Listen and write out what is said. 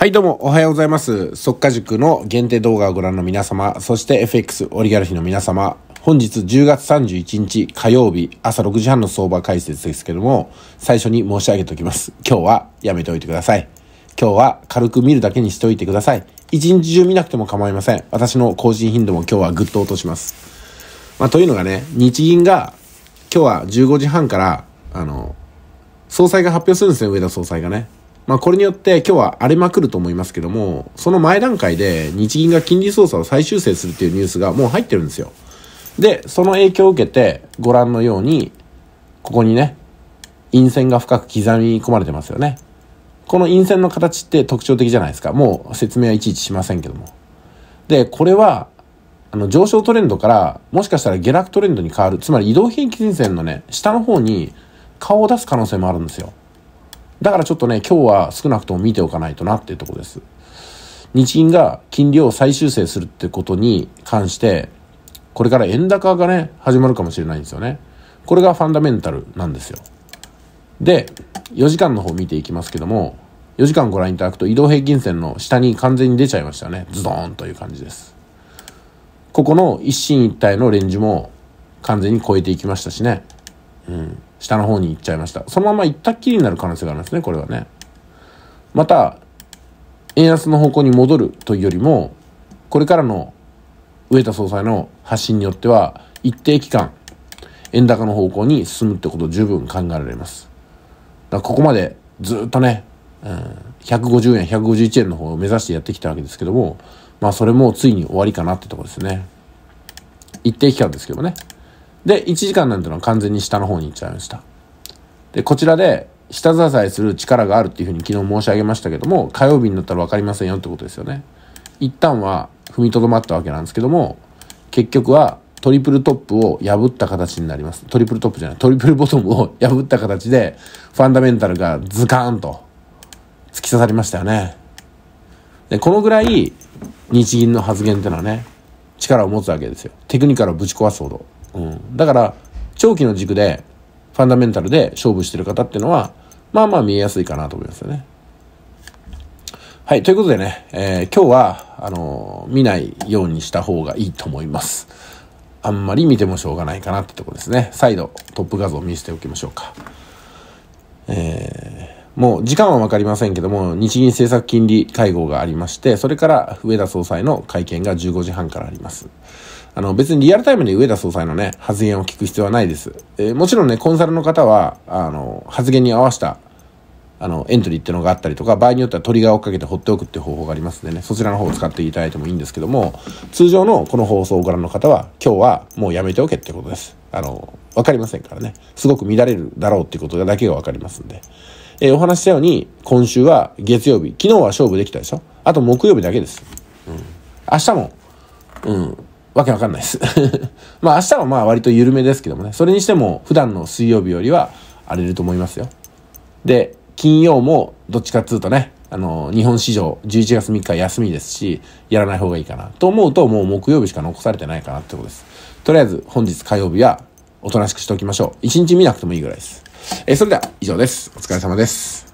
はい、どうも、おはようございます。即化塾の限定動画をご覧の皆様、そして FX オリガルヒの皆様、本日10月31日火曜日朝6時半の相場解説ですけども、最初に申し上げておきます。今日はやめておいてください。今日は軽く見るだけにしておいてください。一日中見なくても構いません。私の更新頻度も今日はぐっと落とします。まあ、というのがね、日銀が今日は15時半から、あの、総裁が発表するんですね、上田総裁がね。まあ、これによって今日は荒れまくると思いますけども、その前段階で日銀が金利操作を再修正するっていうニュースがもう入ってるんですよ。で、その影響を受けて、ご覧のように、ここにね、陰線が深く刻み込まれてますよね。この陰線の形って特徴的じゃないですか。もう説明はいちいちしませんけども。で、これは、あの、上昇トレンドから、もしかしたら下落トレンドに変わる。つまり移動平均線のね、下の方に顔を出す可能性もあるんですよ。だからちょっとね、今日は少なくとも見ておかないとなっていうとこです。日銀が金利を再修正するってことに関して、これから円高がね、始まるかもしれないんですよね。これがファンダメンタルなんですよ。で、4時間の方見ていきますけども、4時間ご覧いただくと移動平均線の下に完全に出ちゃいましたね。ズドーンという感じです。ここの一進一退のレンジも完全に超えていきましたしね。うん。下の方に行っちゃいました。そのまま行ったっきりになる可能性がありますね、これはね。また、円安の方向に戻るというよりも、これからの植田総裁の発信によっては、一定期間、円高の方向に進むってこと十分考えられます。だからここまでずっとね、うん、150円、151円の方を目指してやってきたわけですけども、まあそれもついに終わりかなってとこですね。一定期間ですけどね。で、1時間なんてのは完全に下の方に行っちゃいました。で、こちらで、下支えする力があるっていうふうに昨日申し上げましたけども、火曜日になったら分かりませんよってことですよね。一旦は踏みとどまったわけなんですけども、結局はトリプルトップを破った形になります。トリプルトップじゃない、トリプルボトムを破った形で、ファンダメンタルがズカーンと突き刺さりましたよね。で、このぐらい日銀の発言っていうのはね、力を持つわけですよ。テクニカルをぶち壊すほど。うん、だから長期の軸でファンダメンタルで勝負してる方っていうのはまあまあ見えやすいかなと思いますよね。はい、ということでね、えー、今日はあのー、見ないようにした方がいいと思います。あんまり見てもしょうがないかなってとこですね。再度トップ画像を見せておきましょうか。えー、もう時間は分かりませんけども、日銀政策金利会合がありまして、それから植田総裁の会見が15時半からあります。あの、別にリアルタイムに上田総裁のね、発言を聞く必要はないです。えー、もちろんね、コンサルの方は、あの、発言に合わせた、あの、エントリーっていうのがあったりとか、場合によってはトリガーをかけて放っておくっていう方法がありますんでね、そちらの方を使っていただいてもいいんですけども、通常のこの放送をご覧の方は、今日はもうやめておけってことです。あの、わかりませんからね、すごく乱れるだろうっていうことだけがわかりますんで。えー、お話したように、今週は月曜日、昨日は勝負できたでしょあと木曜日だけです。うん。明日も、うん。わけわかんないです まあ明日はまあ割と緩めですけどもね、それにしても普段の水曜日よりは荒れると思いますよ。で、金曜もどっちかっつうとね、あの、日本史上11月3日休みですし、やらない方がいいかなと思うともう木曜日しか残されてないかなってことです。とりあえず本日火曜日はおとなしくしておきましょう。一日見なくてもいいぐらいです。えー、それでは以上です。お疲れ様です。